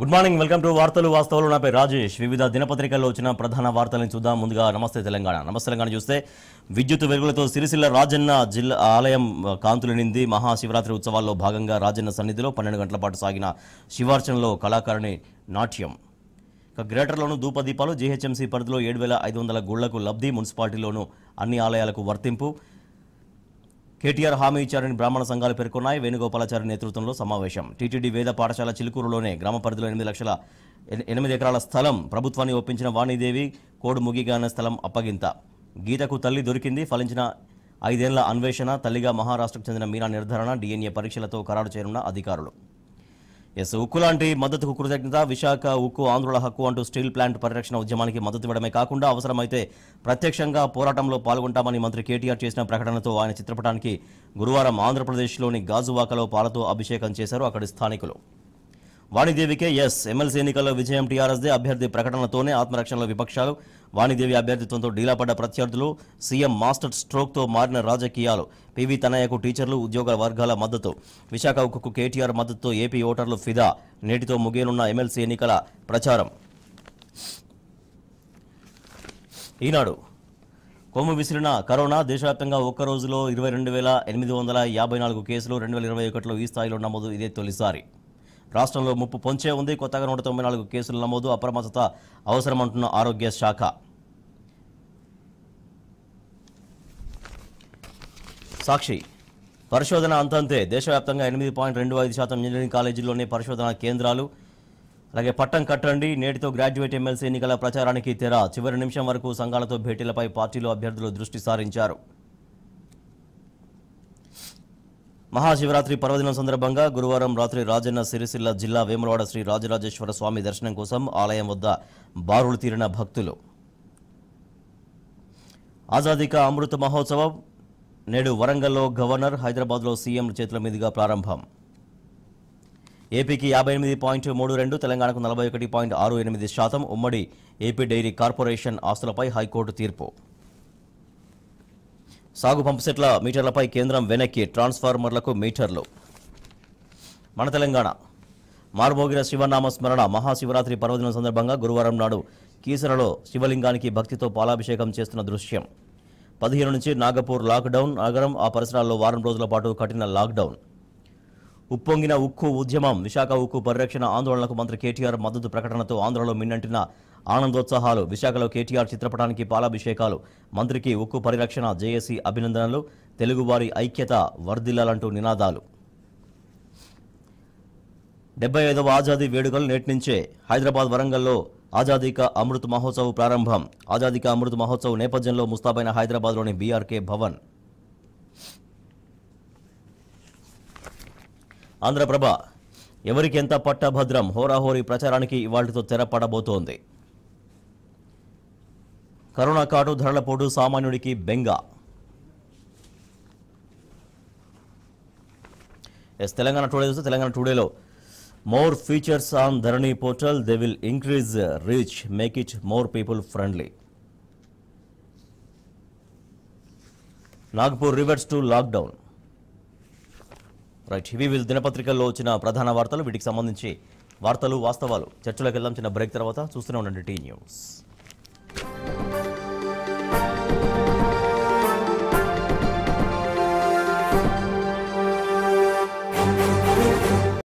good morning welcome to వార్తలు వాస్తవాలు నాపై రాజేష్ వివిధ దినపత్రికల్లో వచ్చిన ప్రధాన వార్తలను చూద్దాం ముందుగా నమస్తే తెలంగాణ నమస్తే తెలంగాణ చూస్తే విద్యుత్ వెలుగులతో సిరిసిల్ల రాజన్న జిల్లా ఆలయం కాంతులు నింది మహాశివరాత్రి ఉత్సవాల్లో భాగంగా రాజన్న సన్నిధిలో పన్నెండు గంటల పాటు సాగిన శివార్చనలో కళాకారుని నాట్యం ఇక గ్రేటర్లోనూ దీపాలు జీహెచ్ఎంసీ పరిధిలో ఏడు వేల ఐదు వందల గుళ్లకు లబ్ధి మున్సిపాలిటీలోనూ అన్ని ఆలయాలకు వర్తింపు కేటీఆర్ హామీ ఇచ్చారని బ్రాహ్మణ సంఘాలు పేర్కొన్నాయి వేణుగోపాలాచారి నేతృత్వంలో సమావేశం టీటీడీ వేద పాఠశాల చిలుకూరులోనే గ్రామ పరిధిలో ఎనిమిది లక్షల ఎనిమిది ఎకరాల స్థలం ప్రభుత్వాన్ని ఒప్పించిన వాణిదేవి కోడుముగిగాన స్థలం అప్పగింత గీతకు తల్లి దొరికింది ఫలించిన ఐదేళ్ల అన్వేషణ తల్లిగా మహారాష్ట్రకు చెందిన మీనా నిర్ధారణ డిఎన్ఏ పరీక్షలతో ఖరారు చేయనున్న అధికారులు ఎస్ ఉక్కు లాంటి మద్దతుకు కృతజ్ఞత విశాఖ ఉక్కు ఆంధ్రుల హక్కు అంటూ స్టీల్ ప్లాంట్ పరిరక్షణ ఉద్యమానికి మద్దతు ఇవ్వడమే కాకుండా అవసరమైతే ప్రత్యక్షంగా పోరాటంలో పాల్గొంటామని మంత్రి కేటీఆర్ చేసిన ప్రకటనతో ఆయన చిత్రపటానికి గురువారం ఆంధ్రప్రదేశ్లోని గాజువాకలో పాలతో అభిషేకం చేశారు అక్కడి స్థానికులు వాణిదేవికే ఎస్ ఎమ్మెల్సీ ఎన్నికల్లో విజయం టీఆర్ఎస్దే అభ్యర్థి ప్రకటనతోనే ఆత్మరక్షణలో విపక్షాలు వాణిదేవి అభ్యర్థిత్వంతో డీలాపడ్డ ప్రత్యర్థులు సీఎం మాస్టర్ స్ట్రోక్తో మారిన రాజకీయాలు పివి తనయ్యకు టీచర్లు ఉద్యోగ వర్గాల మద్దతు విశాఖ కేటీఆర్ మద్దతుతో ఏపీ ఓటర్లు ఫిదా నేటితో ముగియనున్న ఎమ్మెల్సీ ఎన్నికల ప్రచారం ఈనాడు కొమ్ము విసిరిన కరోనా దేశవ్యాప్తంగా ఒక్క రోజులో ఇరవై రెండు వేల ఎనిమిది వందల యాభై నాలుగు కేసులు రెండు వేల ఇరవై ఒకటిలో ఈ స్థాయిలో నమోదు ఇదే తొలిసారి రాష్ట్రంలో ముప్పు పొంచే ఉంది కొత్తగా నూట తొంభై నాలుగు కేసులు నమోదు అప్రమత్తత అవసరమంటున్న ఆరోగ్య శాఖ సాక్షి పరిశోధన అంతంతే దేశవ్యాప్తంగా ఎనిమిది పాయింట్ రెండు ఐదు శాతం ఇంజనీరింగ్ కాలేజీల్లోని పరిశోధన కేంద్రాలు అలాగే పట్టం కట్టండి నేటితో గ్రాడ్యుయేట్ ఎమ్మెల్సీ ఎన్నికల ప్రచారానికి తెర చివరి నిమిషం వరకు సంఘాలతో భేటీలపై పార్టీలో అభ్యర్థులు దృష్టి సారించారు మహాశివరాత్రి పర్వదినం సందర్భంగా గురువారం రాత్రి రాజన్న సిరిసిల్ల జిల్లా వేములవాడ శ్రీ రాజరాజేశ్వర స్వామి దర్శనం కోసం ఆలయం వద్ద బారులు తీరిన భక్తులు ఆజాదిక అమృత మహోత్సవం నేడు వరంగల్లో గవర్నర్ హైదరాబాద్లో సీఎం చేతుల మీదుగా ప్రారంభం ఏపీకి యాభై ఎనిమిది పాయింట్ మూడు రెండు తెలంగాణకు నలభై ఒకటి పాయింట్ ఆరు ఎనిమిది శాతం ఉమ్మడి ఏపీ డైరీ కార్పొరేషన్ ఆస్తులపై హైకోర్టు తీర్పు సాగు పంపుసెట్ల మీటర్లపై కేంద్రం వెనక్కి ట్రాన్స్ఫార్మర్లకు మీటర్లు మన తెలంగాణ మారుమోగిన శివనామ స్మరణ మహాశివరాత్రి పర్వదినం సందర్భంగా గురువారం నాడు కీసరలో శివలింగానికి భక్తితో పాలాభిషేకం చేస్తున్న దృశ్యం పదిహేను నుంచి నాగపూర్ లాక్డౌన్ నగరం ఆ పరిసరాల్లో వారం రోజుల పాటు కఠిన లాక్డౌన్ ఉప్పొంగిన ఉక్కు ఉద్యమం విశాఖ ఉక్కు పరిరక్షణ ఆందోళనకు మంత్రి కేటీఆర్ మద్దతు ప్రకటనతో ఆంధ్రలో మిన్నంటిన ఆనందోత్సాహాలు విశాఖలో కేటీఆర్ చిత్రపటానికి పాలాభిషేకాలు మంత్రికి ఉక్కు పరిరక్షణ జేఏసీ అభినందనలు తెలుగువారి ఐక్యత వర్ధిల్లాలంటూ నినాదాలు డెబ్బై ఐదవ ఆజాదీ వేడుకలు నేటి నుంచే హైదరాబాద్ వరంగల్లో ఆజాదీ కా అమృత్ మహోత్సవ్ ప్రారంభం ఆజాదీ కా అమృత్ మహోత్సవ్ నేపథ్యంలో ముస్తాబైన హైదరాబాద్లోని బీఆర్కే భవన్ ఆంధ్రప్రభ ఎవరికెంత పట్టభద్రం హోరాహోరీ ప్రచారానికి ఇవాళతో తెరపడబోతోంది కరోనా కాటు ధరల పోటు సామాన్యుడికి బెంగ ఎస్ తెలంగాణ టుడే చూస్తే తెలంగాణ టుడేలో more features on Dharani portal they will increase reach make it more people friendly Nagpur reverts to lockdown right ఇవి విల్ దినపత్రికల్లో వచ్చిన ప్రధాన వార్తలు వీటికి సంబంధించి వార్తలు వాస్తవాలు చర్చలోకి వెళ్దాం చిన్న బ్రేక్ తర్వాత చూస్తూనే ఉండండి టీ న్యూస్